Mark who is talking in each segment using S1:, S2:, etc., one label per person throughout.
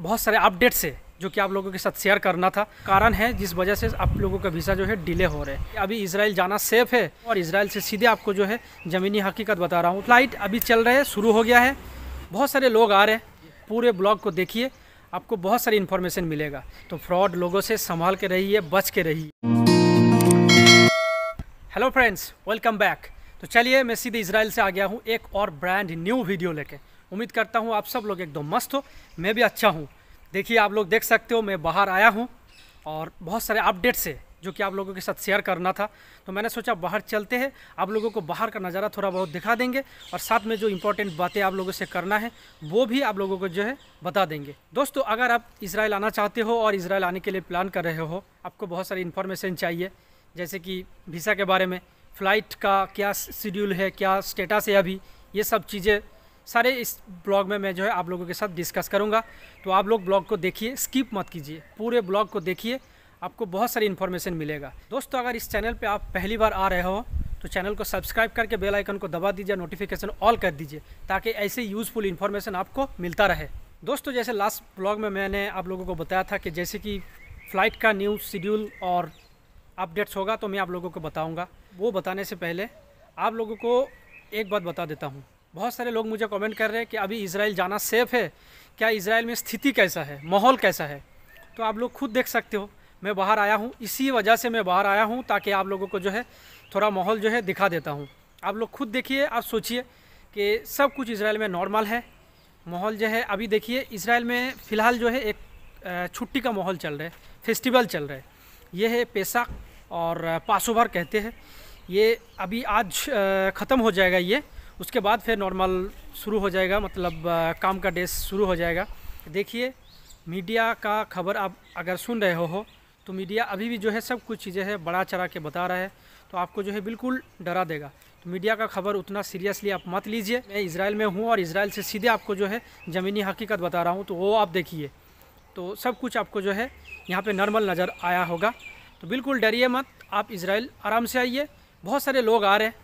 S1: बहुत सारे अपडेट्स है जो कि आप लोगों के साथ शेयर करना था कारण है जिस वजह से आप लोगों का वीज़ा जो है डिले हो रहे हैं अभी इसराइल जाना सेफ है और इसराइल से सीधे आपको जो है ज़मीनी हकीकत बता रहा हूँ फ्लाइट अभी चल रहे है शुरू हो गया है बहुत सारे लोग आ रहे हैं पूरे ब्लॉग को देखिए आपको बहुत सारी इन्फॉर्मेशन मिलेगा तो फ्रॉड लोगों से संभाल के रहिए बच के रहिए हेलो फ्रेंड्स वेलकम बैक तो चलिए मैं सीधे इसराइल से आ गया हूँ एक और ब्रांड न्यू वीडियो लेके उम्मीद करता हूँ आप सब लोग एकदम मस्त हो मैं भी अच्छा हूँ देखिए आप लोग देख सकते हो मैं बाहर आया हूँ और बहुत सारे अपडेट्स है जो कि आप लोगों के साथ शेयर करना था तो मैंने सोचा बाहर चलते हैं आप लोगों को बाहर का नज़ारा थोड़ा बहुत दिखा देंगे और साथ में जो इम्पोर्टेंट बातें आप लोगों से करना है वो भी आप लोगों को जो है बता देंगे दोस्तों अगर आप इसराइल आना चाहते हो और इसराइल आने के लिए प्लान कर रहे हो आपको बहुत सारी इन्फॉर्मेशन चाहिए जैसे कि वीज़ा के बारे में फ़्लाइट का क्या शेड्यूल है क्या स्टेटस है अभी ये सब चीज़ें सारे इस ब्लॉग में मैं जो है आप लोगों के साथ डिस्कस करूँगा तो आप लोग ब्लॉग को देखिए स्किप मत कीजिए पूरे ब्लॉग को देखिए आपको बहुत सारी इन्फॉर्मेशन मिलेगा दोस्तों अगर इस चैनल पर आप पहली बार आ रहे हो तो चैनल को सब्सक्राइब करके बेल आइकन को दबा दीजिए नोटिफिकेशन ऑल कर दीजिए ताकि ऐसे यूज़फुल इन्फॉर्मेशन आपको मिलता रहे दोस्तों जैसे लास्ट ब्लॉग में मैंने आप लोगों को बताया था कि जैसे कि फ़्लाइट का न्यू शेड्यूल और अपडेट्स होगा तो मैं आप लोगों को बताऊंगा वो बताने से पहले आप लोगों को एक बात बता देता हूँ बहुत सारे लोग मुझे कमेंट कर रहे हैं कि अभी इसराइल जाना सेफ़ है क्या इसराइल में स्थिति कैसा है माहौल कैसा है तो आप लोग खुद देख सकते हो मैं बाहर आया हूँ इसी वजह से मैं बाहर आया हूँ ताकि आप लोगों को जो है थोड़ा माहौल जो है दिखा देता हूँ आप लोग खुद देखिए आप सोचिए कि सब कुछ इसराइल में नॉर्मल है माहौल जो है अभी देखिए इसराइल में फ़िलहाल जो है एक छुट्टी का माहौल चल रहा है फेस्टिवल चल रहा है ये है पेशा और पासोवर कहते हैं ये अभी आज ख़त्म हो जाएगा ये उसके बाद फिर नॉर्मल शुरू हो जाएगा मतलब काम का डेस शुरू हो जाएगा देखिए मीडिया का खबर आप अगर सुन रहे हो तो मीडिया अभी भी जो है सब कुछ चीज़ें है बड़ा चढ़ा के बता रहा है तो आपको जो है बिल्कुल डरा देगा तो मीडिया का खबर उतना सीरियसली आप मत लीजिए मैं इसराइल में हूँ और इसराइल से सीधे आपको जो है ज़मीनी हकीकत बता रहा हूँ तो वो आप देखिए तो सब कुछ आपको जो है यहाँ पर नॉर्मल नज़र आया होगा तो बिल्कुल डरिए मत आप इसराइल आराम से आइए बहुत सारे लोग आ रहे हैं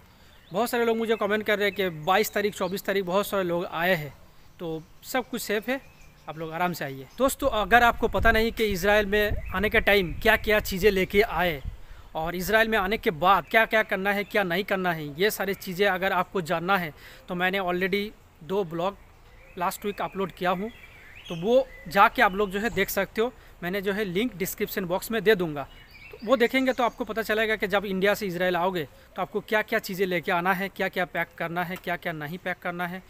S1: बहुत सारे लोग मुझे कमेंट कर रहे हैं कि बाईस तारीख चौबीस तारीख बहुत सारे लोग आए हैं तो सब कुछ सेफ़ है आप लोग आराम से आइए दोस्तों अगर आपको पता नहीं कि इसराइल में आने के टाइम क्या क्या चीज़ें लेके आए और इसराइल में आने के बाद क्या क्या करना है क्या नहीं करना है ये सारी चीज़ें अगर आपको जानना है तो मैंने ऑलरेडी दो ब्लॉग लास्ट वीक अपलोड किया हूँ तो वो जाके आप लोग जो है देख सकते हो मैंने जो है लिंक डिस्क्रिप्शन बॉक्स में दे दूँगा वो देखेंगे तो आपको पता चलेगा कि जब इंडिया से इसराइल आओगे तो आपको क्या क्या चीज़ें लेके आना है क्या क्या पैक करना है क्या क्या नहीं पैक करना है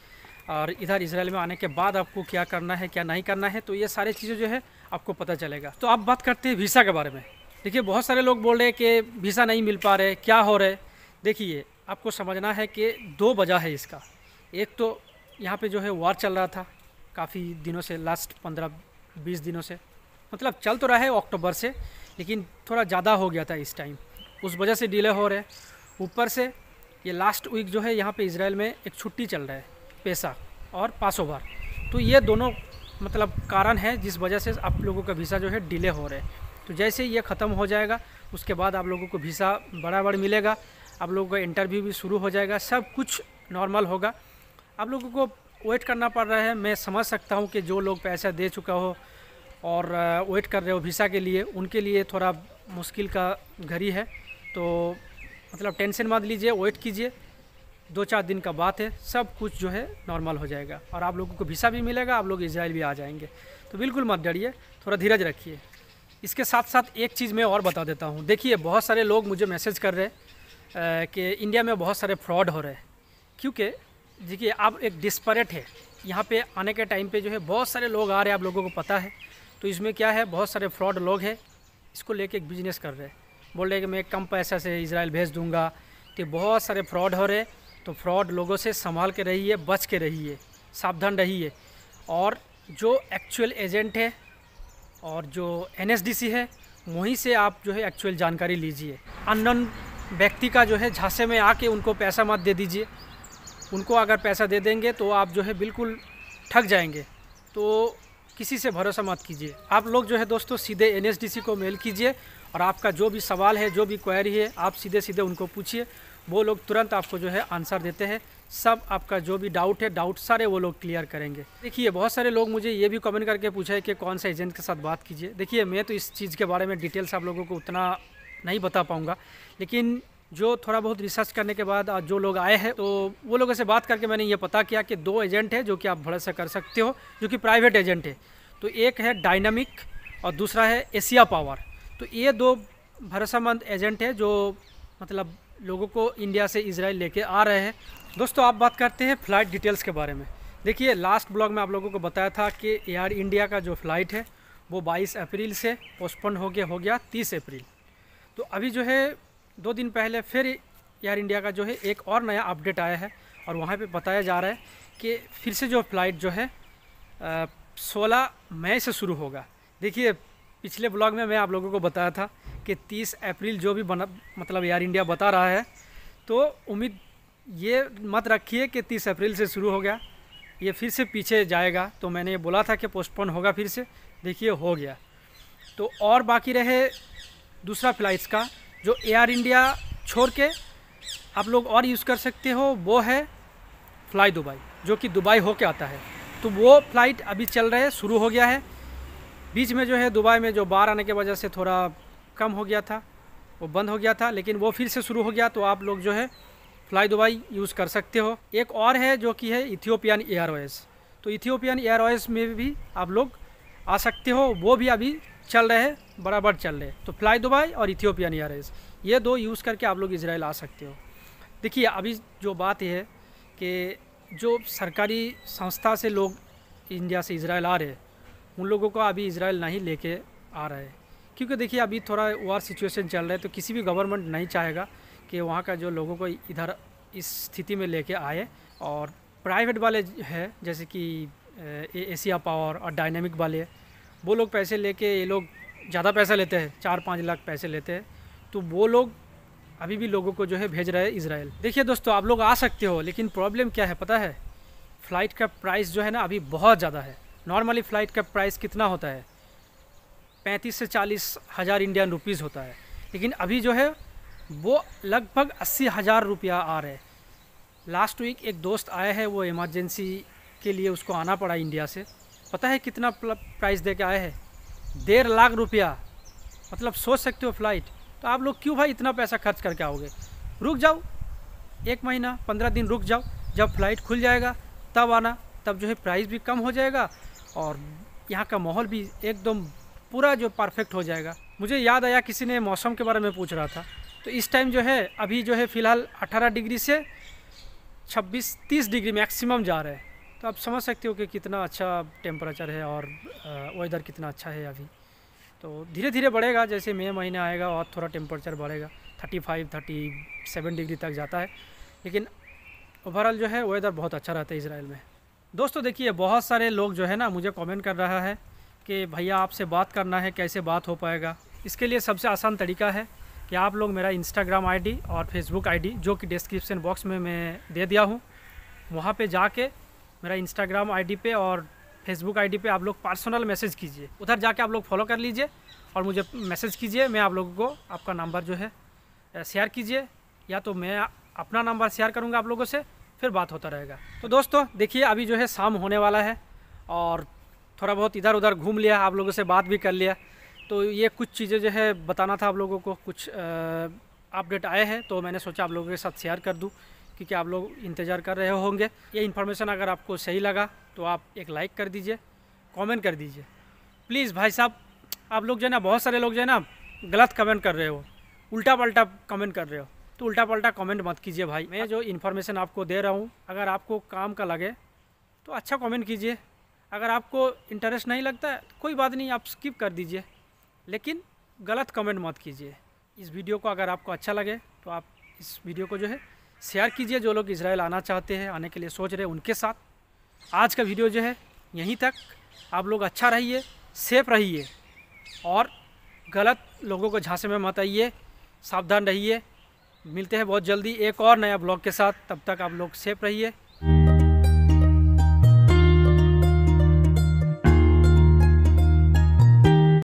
S1: और इधर इसराइल में आने के बाद आपको क्या करना है क्या नहीं करना है तो ये सारी चीज़ें जो है आपको पता चलेगा तो आप बात करते हैं वीसा के बारे में देखिए बहुत सारे लोग बोल रहे हैं कि वीसा नहीं मिल पा रहे क्या हो रहे देखिए आपको समझना है कि दो वजह है इसका एक तो यहाँ पे जो है वार चल रहा था काफ़ी दिनों से लास्ट पंद्रह बीस दिनों से मतलब चल तो रहा है अक्टूबर से लेकिन थोड़ा ज़्यादा हो गया था इस टाइम उस वजह से डिले हो रहे ऊपर से ये लास्ट वीक जो है यहाँ पे इसराइल में एक छुट्टी चल रहा है पैसा और पास ओवर तो ये दोनों मतलब कारण है जिस वजह से आप लोगों का वीसा जो है डिले हो रहा है तो जैसे ये ख़त्म हो जाएगा उसके बाद आप लोगों को वीसा बराबर मिलेगा आप लोगों का इंटरव्यू भी शुरू हो जाएगा सब कुछ नॉर्मल होगा आप लोगों को वेट करना पड़ रहा है मैं समझ सकता हूँ कि जो लोग पैसा दे चुका हो और वेट कर रहे हो वीसा के लिए उनके लिए थोड़ा मुश्किल का घड़ी है तो मतलब टेंशन मत लीजिए वेट कीजिए दो चार दिन का बात है सब कुछ जो है नॉर्मल हो जाएगा और आप लोगों को वीसा भी मिलेगा आप लोग इसराइल भी आ जाएंगे तो बिल्कुल मत डरिए थोड़ा धीरज रखिए इसके साथ साथ एक चीज़ मैं और बता देता हूँ देखिए बहुत सारे लोग मुझे मैसेज कर रहे हैं कि इंडिया में बहुत सारे फ्रॉड हो रहे हैं क्योंकि देखिए आप एक डिस्परेट है यहाँ पे आने के टाइम पे जो है बहुत सारे लोग आ रहे हैं आप लोगों को पता है तो इसमें क्या है बहुत सारे फ्रॉड लोग हैं इसको लेके एक बिजनेस कर रहे हैं बोल रहे कि मैं कम पैसा से इसराइल भेज दूंगा तो बहुत सारे फ्रॉड हो रहे तो फ्रॉड लोगों से संभाल के रहिए बच के रहिए सावधान रहिए और जो एक्चुअल एजेंट है और जो एन है वहीं से आप जो है एक्चुअल जानकारी लीजिए अनन व्यक्ति का जो है झांसे में आके उनको पैसा मत दे दीजिए उनको अगर पैसा दे देंगे तो आप जो है बिल्कुल ठग जाएंगे तो किसी से भरोसा मत कीजिए आप लोग जो है दोस्तों सीधे एन को मेल कीजिए और आपका जो भी सवाल है जो भी क्वारी है आप सीधे सीधे उनको पूछिए वो लोग तुरंत आपको जो है आंसर देते हैं सब आपका जो भी डाउट है डाउट सारे वो लोग क्लियर करेंगे देखिए बहुत सारे लोग मुझे ये भी कमेंट करके पूछा है कि कौन सा एजेंट के साथ बात कीजिए देखिए मैं तो इस चीज़ के बारे में डिटेल्स आप लोगों को उतना नहीं बता पाऊँगा लेकिन जो थोड़ा बहुत रिसर्च करने के बाद आज जो लोग आए हैं तो वो लोगों से बात करके मैंने ये पता किया कि दो एजेंट है जो कि आप भरोसा कर सकते हो जो कि प्राइवेट एजेंट है तो एक है डायनामिक और दूसरा है एशिया पावर तो ये दो भरोसामंद एजेंट है जो मतलब लोगों को इंडिया से इसराइल लेके आ रहे हैं दोस्तों आप बात करते हैं फ़्लाइट डिटेल्स के बारे में देखिए लास्ट ब्लॉग में आप लोगों को बताया था कि एयर इंडिया का जो फ़्लाइट है वो 22 अप्रैल से पोस्टपोन हो गया हो गया 30 अप्रैल तो अभी जो है दो दिन पहले फिर एयर इंडिया का जो है एक और नया अपडेट आया है और वहाँ पे बताया जा रहा है कि फिर से जो फ़्लाइट जो है सोलह मई से शुरू होगा देखिए पिछले ब्लॉग में मैं आप लोगों को बताया था कि 30 अप्रैल जो भी बना मतलब एयर इंडिया बता रहा है तो उम्मीद ये मत रखिए कि तीस अप्रैल से शुरू हो गया ये फिर से पीछे जाएगा तो मैंने ये बोला था कि पोस्टपोन होगा फिर से देखिए हो गया तो और बाकी रहे दूसरा फ्लाइट्स का जो एयर इंडिया छोड़ के आप लोग और यूज़ कर सकते हो वो है फ्लाई दुबई जो कि दुबई हो के आता है तो वो फ़्लाइट अभी चल रहे शुरू हो गया है बीच में जो है दुबई में जो बाढ़ आने की वजह से थोड़ा कम हो गया था वो बंद हो गया था लेकिन वो फिर से शुरू हो गया तो आप लोग जो है फ्लाई दुबई यूज़ कर सकते हो एक और है जो कि है इथियोपियन एयरवेज़ तो इथियोपियन एयरवेज़ में भी आप लोग आ सकते हो वो भी अभी चल रहे बराबर चल रहे तो फ्लाई दुबई और इथियोपियन एयरवेज ये दो यूज़ करके आप लोग इसराइल आ सकते हो देखिए अभी जो बात यह है कि जो सरकारी संस्था से लोग इंडिया से इसराइल आ रहे हैं उन लोगों को अभी इसराइल नहीं लेके आ रहे क्योंकि देखिए अभी थोड़ा वार सिचुएशन चल रहा है तो किसी भी गवर्नमेंट नहीं चाहेगा कि वहाँ का जो लोगों को इधर इस स्थिति में लेके आए और प्राइवेट वाले हैं जैसे कि एशिया पावर और डायनेमिक वाले वो लोग पैसे लेके ये लोग ज़्यादा पैसा लेते हैं चार पाँच लाख पैसे लेते हैं तो वो लोग अभी भी लोगों को जो है भेज रहे हैं इसराइल देखिए दोस्तों आप लोग आ सकते हो लेकिन प्रॉब्लम क्या है पता है फ़्लाइट का प्राइस जो है ना अभी बहुत ज़्यादा है नॉर्मली फ़्लाइट का प्राइस कितना होता है पैंतीस से चालीस हज़ार इंडियन रुपीज़ होता है लेकिन अभी जो है वो लगभग अस्सी हज़ार रुपया आ रहे लास्ट वीक एक दोस्त आया है वो इमरजेंसी के लिए उसको आना पड़ा इंडिया से पता है कितना प्राइस दे के आए हैं डेढ़ लाख रुपया मतलब सोच सकते हो फ्लाइट तो आप लोग क्यों भाई इतना पैसा खर्च करके आओगे रुक जाओ एक महीना पंद्रह दिन रुक जाओ जब फ्लाइट खुल जाएगा तब आना तब जो है प्राइस भी कम हो जाएगा और यहाँ का माहौल भी एकदम पूरा जो परफेक्ट हो जाएगा मुझे याद आया किसी ने मौसम के बारे में पूछ रहा था तो इस टाइम जो है अभी जो है फ़िलहाल 18 डिग्री से 26 30 डिग्री मैक्सिमम जा रहे हैं तो आप समझ सकते हो कि कितना अच्छा टेम्परेचर है और वेदर कितना अच्छा है अभी तो धीरे धीरे बढ़ेगा जैसे मई महीना आएगा और थोड़ा टेम्परेचर बढ़ेगा thirty five thirty seven degree तक जाता है लेकिन ओवरऑल जो है वेदर बहुत अच्छा रहता है इसराइल में दोस्तों देखिए बहुत सारे लोग जो है ना मुझे कमेंट कर रहा है कि भैया आपसे बात करना है कैसे बात हो पाएगा इसके लिए सबसे आसान तरीका है कि आप लोग मेरा इंस्टाग्राम आईडी और फेसबुक आईडी जो कि डिस्क्रिप्शन बॉक्स में मैं दे दिया हूँ वहाँ पे जाके मेरा इंस्टाग्राम आईडी पे और फेसबुक आईडी पे आप लोग पर्सनल मैसेज कीजिए उधर जाके आप लोग फॉलो कर लीजिए और मुझे मैसेज कीजिए मैं आप लोगों को आपका नंबर जो है शेयर कीजिए या तो मैं अपना नंबर शेयर करूँगा आप लोगों से फिर बात होता रहेगा तो दोस्तों देखिए अभी जो है शाम होने वाला है और थोड़ा बहुत इधर उधर घूम लिया आप लोगों से बात भी कर लिया तो ये कुछ चीज़ें जो है बताना था आप लोगों को कुछ अपडेट आए हैं तो मैंने सोचा आप लोगों के साथ शेयर कर दूँ क्योंकि आप लोग इंतज़ार कर रहे होंगे ये इन्फॉर्मेशन अगर आपको सही लगा तो आप एक लाइक कर दीजिए कमेंट कर दीजिए प्लीज़ भाई साहब आप लोग जो है ना बहुत सारे लोग जो है ना गलत कमेंट कर रहे हो उल्टा पल्टा कमेंट कर रहे हो तो उल्टा पल्टा कमेंट मत कीजिए भाई मैं जो इन्फॉर्मेशन आपको दे रहा हूँ अगर आपको काम का लगे तो अच्छा कॉमेंट कीजिए अगर आपको इंटरेस्ट नहीं लगता है कोई बात नहीं आप स्किप कर दीजिए लेकिन गलत कमेंट मत कीजिए इस वीडियो को अगर आपको अच्छा लगे तो आप इस वीडियो को जो है शेयर कीजिए जो लोग इसराइल आना चाहते हैं आने के लिए सोच रहे हैं उनके साथ आज का वीडियो जो है यहीं तक आप लोग अच्छा रहिए सेफ रहिए और गलत लोगों को झांसे में मत आइए सावधान रहिए मिलते हैं बहुत जल्दी एक और नया ब्लॉग के साथ तब तक आप लोग सेफ रहिए